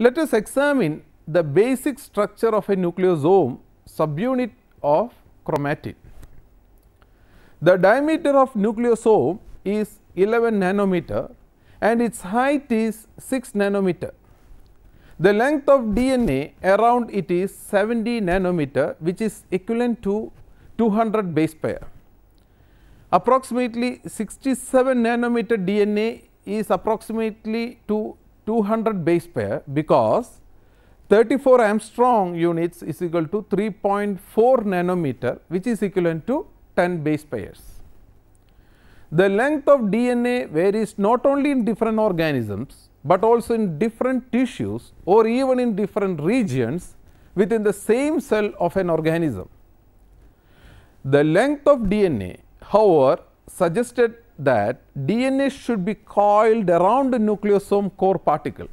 Let us examine the basic structure of a nucleosome subunit of chromatin. The diameter of nucleosome is 11 nanometer and its height is 6 nanometer. The length of DNA around it is 70 nanometer which is equivalent to 200 base pair. Approximately 67 nanometer DNA is approximately to 200 base pair because 34 Armstrong units is equal to 3.4 nanometer which is equivalent to 10 base pairs. The length of DNA varies not only in different organisms, but also in different tissues or even in different regions within the same cell of an organism. The length of DNA however suggested that DNA should be coiled around the nucleosome core particle.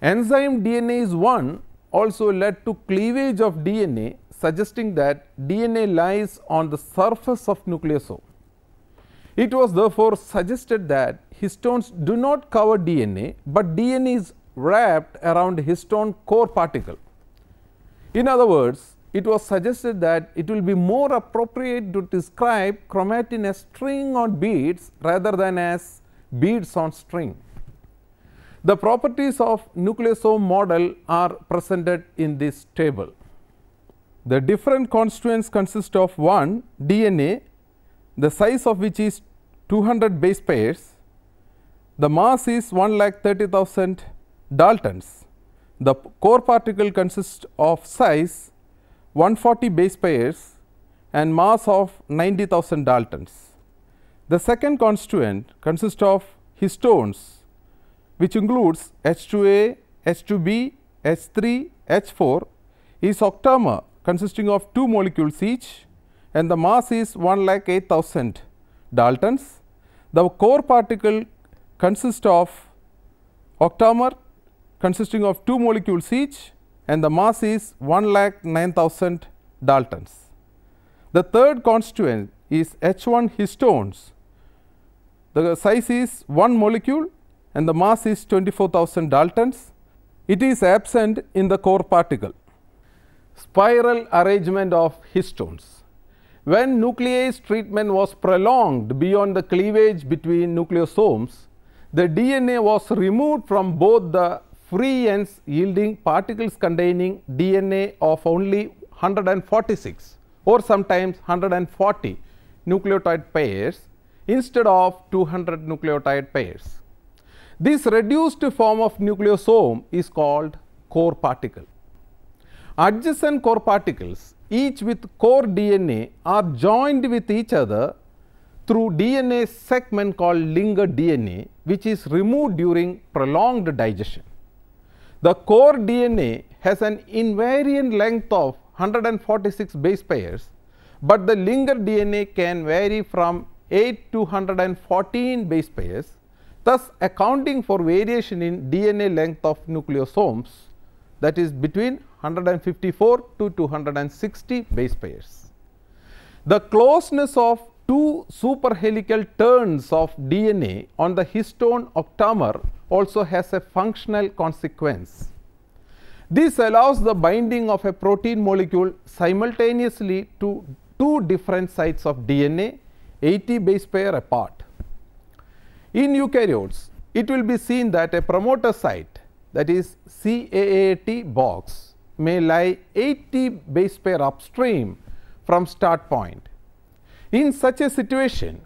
Enzyme DNA is one also led to cleavage of DNA suggesting that DNA lies on the surface of nucleosome. It was therefore suggested that histones do not cover DNA, but DNA is wrapped around histone core particle. In other words, it was suggested that it will be more appropriate to describe chromatin as string on beads rather than as beads on string. The properties of nucleosome model are presented in this table. The different constituents consist of 1 DNA, the size of which is 200 base pairs, the mass is 1 lakh 30,000 Daltons. The core particle consists of size 140 base pairs and mass of 90,000 daltons. The second constituent consists of histones which includes H2A, H2B, H3, H4 is octamer consisting of 2 molecules each and the mass is 1 lakh 8000 daltons. The core particle consists of octamer consisting of 2 molecules each and the mass is 1 lakh 9000 Daltons. The third constituent is H1 histones. The size is 1 molecule and the mass is 24,000 Daltons. It is absent in the core particle. Spiral arrangement of histones. When nuclease treatment was prolonged beyond the cleavage between nucleosomes, the DNA was removed from both the free ends yielding particles containing DNA of only 146 or sometimes 140 nucleotide pairs instead of 200 nucleotide pairs. This reduced form of nucleosome is called core particle. Adjacent core particles each with core DNA are joined with each other through DNA segment called linker DNA which is removed during prolonged digestion. The core DNA has an invariant length of 146 base pairs, but the linker DNA can vary from 8 to 114 base pairs, thus accounting for variation in DNA length of nucleosomes that is between 154 to 260 base pairs. The closeness of two superhelical turns of DNA on the histone octamer also has a functional consequence. This allows the binding of a protein molecule simultaneously to two different sites of DNA 80 base pair apart. In eukaryotes, it will be seen that a promoter site that is CAAT box may lie 80 base pair upstream from start point. In such a situation,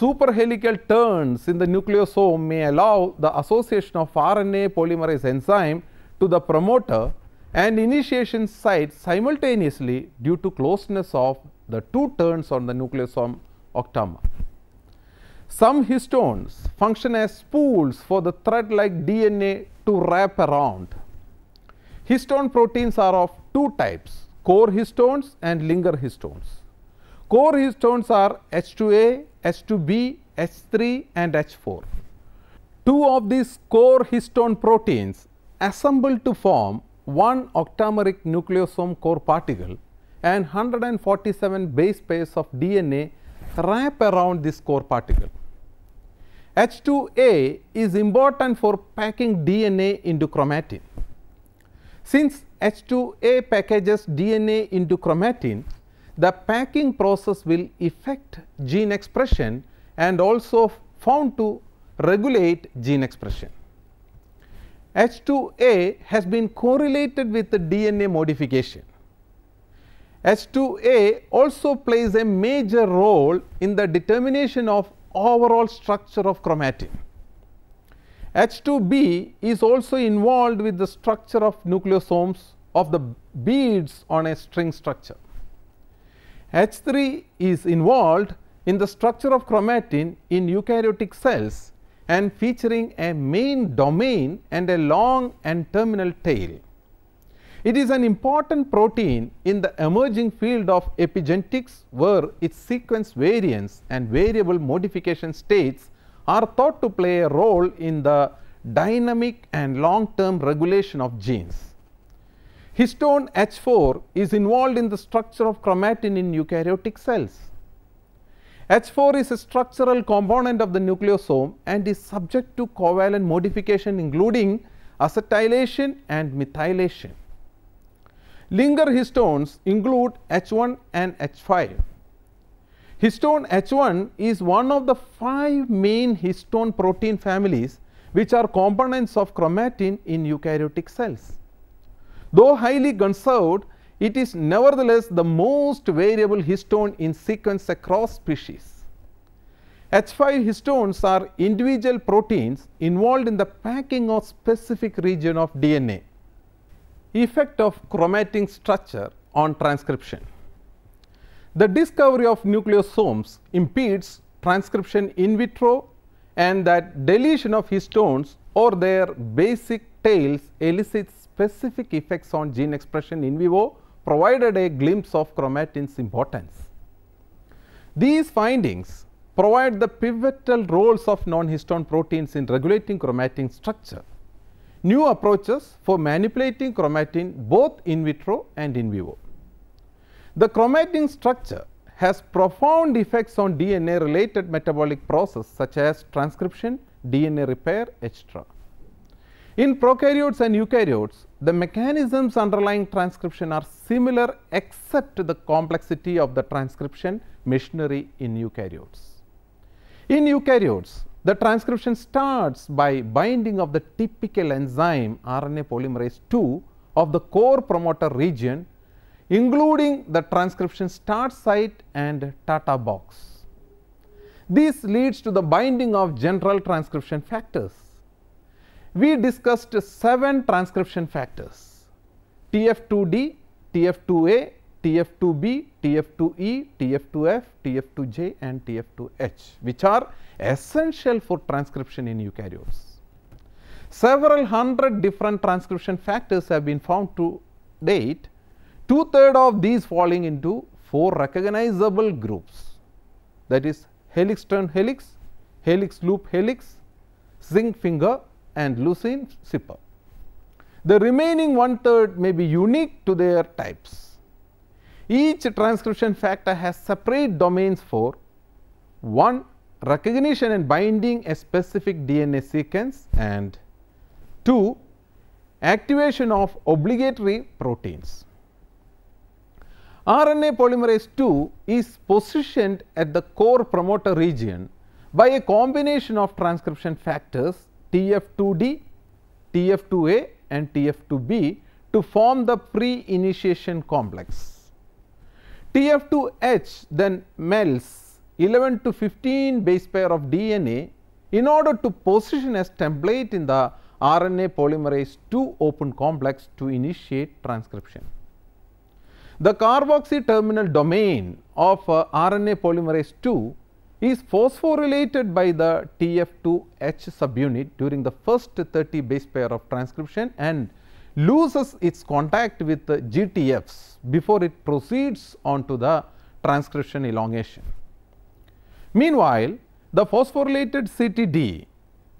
Superhelical turns in the nucleosome may allow the association of RNA polymerase enzyme to the promoter and initiation site simultaneously due to closeness of the two turns on the nucleosome octamer. Some histones function as spools for the thread like DNA to wrap around. Histone proteins are of two types, core histones and linger histones. Core histones are H2A, H2B, H3 and H4. Two of these core histone proteins assemble to form one octameric nucleosome core particle and 147 base pairs of DNA wrap around this core particle. H2A is important for packing DNA into chromatin. Since H2A packages DNA into chromatin, the packing process will affect gene expression and also found to regulate gene expression. H2A has been correlated with the DNA modification. H2A also plays a major role in the determination of overall structure of chromatin. H2B is also involved with the structure of nucleosomes of the beads on a string structure. H3 is involved in the structure of chromatin in eukaryotic cells and featuring a main domain and a long and terminal tail. It is an important protein in the emerging field of epigenetics where its sequence variants and variable modification states are thought to play a role in the dynamic and long term regulation of genes. Histone H4 is involved in the structure of chromatin in eukaryotic cells. H4 is a structural component of the nucleosome and is subject to covalent modification including acetylation and methylation. Linger histones include H1 and H5. Histone H1 is one of the five main histone protein families which are components of chromatin in eukaryotic cells. Though highly conserved, it is nevertheless the most variable histone in sequence across species. H5 histones are individual proteins involved in the packing of specific region of DNA. Effect of chromatin structure on transcription. The discovery of nucleosomes impedes transcription in vitro and that deletion of histones or their basic tails elicits specific effects on gene expression in vivo provided a glimpse of chromatin's importance. These findings provide the pivotal roles of non-histone proteins in regulating chromatin structure. New approaches for manipulating chromatin both in vitro and in vivo. The chromatin structure has profound effects on DNA related metabolic processes such as transcription, DNA repair, etc. In prokaryotes and eukaryotes, the mechanisms underlying transcription are similar except the complexity of the transcription machinery in eukaryotes. In eukaryotes, the transcription starts by binding of the typical enzyme RNA polymerase II of the core promoter region including the transcription start site and Tata box. This leads to the binding of general transcription factors we discussed seven transcription factors TF2D, TF2A, TF2B, TF2E, TF2F, TF2J and TF2H which are essential for transcription in eukaryotes. Several hundred different transcription factors have been found to date, two third of these falling into four recognizable groups that is helix turn helix, helix loop helix, zinc finger and leucine zipper. The remaining one third may be unique to their types. Each transcription factor has separate domains for 1 recognition and binding a specific DNA sequence and 2 activation of obligatory proteins. RNA polymerase II is positioned at the core promoter region by a combination of transcription factors TF2D, TF2A and TF2B to form the pre-initiation complex. TF2H then melts 11 to 15 base pair of DNA in order to position as template in the RNA polymerase 2 open complex to initiate transcription. The carboxy terminal domain of uh, RNA polymerase 2 is phosphorylated by the TF2H subunit during the first 30 base pair of transcription and loses its contact with the GTFs before it proceeds on to the transcription elongation. Meanwhile, the phosphorylated CTD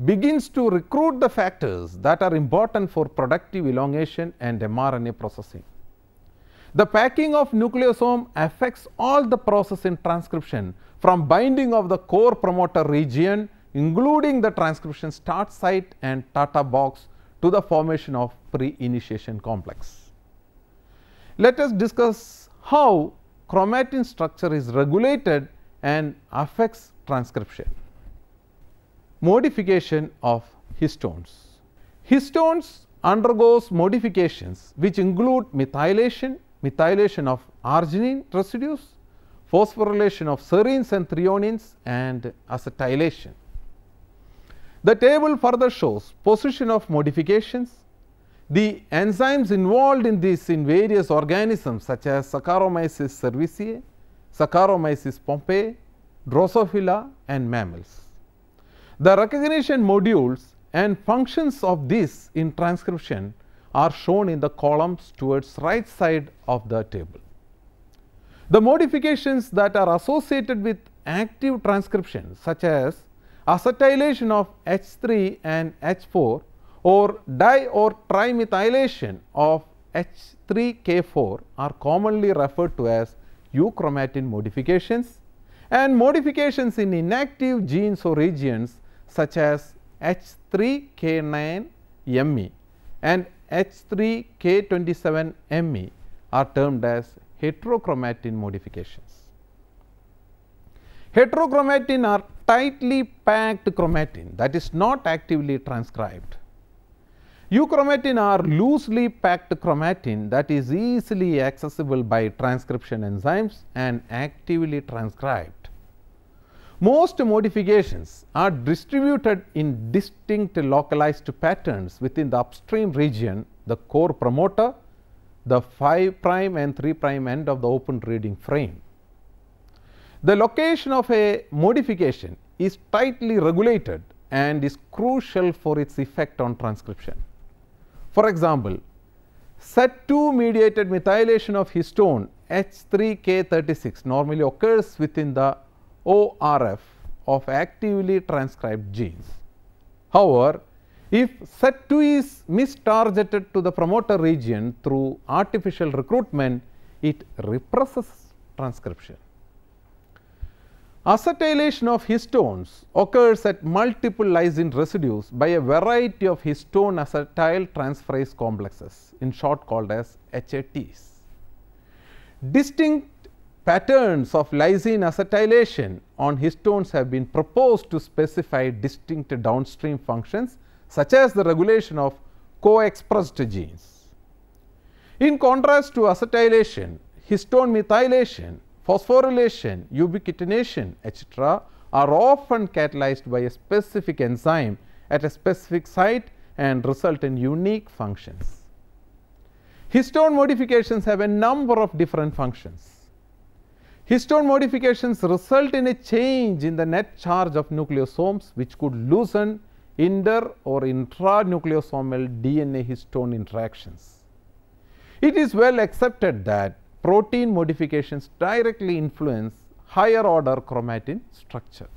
begins to recruit the factors that are important for productive elongation and mRNA processing. The packing of nucleosome affects all the process in transcription from binding of the core promoter region including the transcription start site and Tata box to the formation of pre-initiation complex. Let us discuss how chromatin structure is regulated and affects transcription. Modification of histones. Histones undergoes modifications which include methylation, methylation of arginine residues, phosphorylation of serines and threonines and acetylation. The table further shows position of modifications, the enzymes involved in this in various organisms such as Saccharomyces cerevisiae, Saccharomyces pompeii, Drosophila and mammals. The recognition modules and functions of this in transcription are shown in the columns towards right side of the table. The modifications that are associated with active transcription such as acetylation of H3 and H4 or di or trimethylation of H3K4 are commonly referred to as euchromatin modifications and modifications in inactive genes or regions such as H3K9ME and H 3 K 27 Me are termed as heterochromatin modifications. Heterochromatin are tightly packed chromatin that is not actively transcribed. Euchromatin are loosely packed chromatin that is easily accessible by transcription enzymes and actively transcribed. Most modifications are distributed in distinct localized patterns within the upstream region, the core promoter, the 5 prime and 3 prime end of the open reading frame. The location of a modification is tightly regulated and is crucial for its effect on transcription. For example, SET2 mediated methylation of histone H3K36 normally occurs within the ORF of actively transcribed genes. However, if SET2 is mistargeted to the promoter region through artificial recruitment, it represses transcription. Acetylation of histones occurs at multiple lysine residues by a variety of histone acetyl transferase complexes in short called as HATs. Distinct patterns of lysine acetylation on histones have been proposed to specify distinct downstream functions such as the regulation of co-expressed genes. In contrast to acetylation, histone methylation, phosphorylation, ubiquitination etc., are often catalyzed by a specific enzyme at a specific site and result in unique functions. Histone modifications have a number of different functions. Histone modifications result in a change in the net charge of nucleosomes which could loosen inter or intranucleosomal DNA histone interactions. It is well accepted that protein modifications directly influence higher order chromatin structure.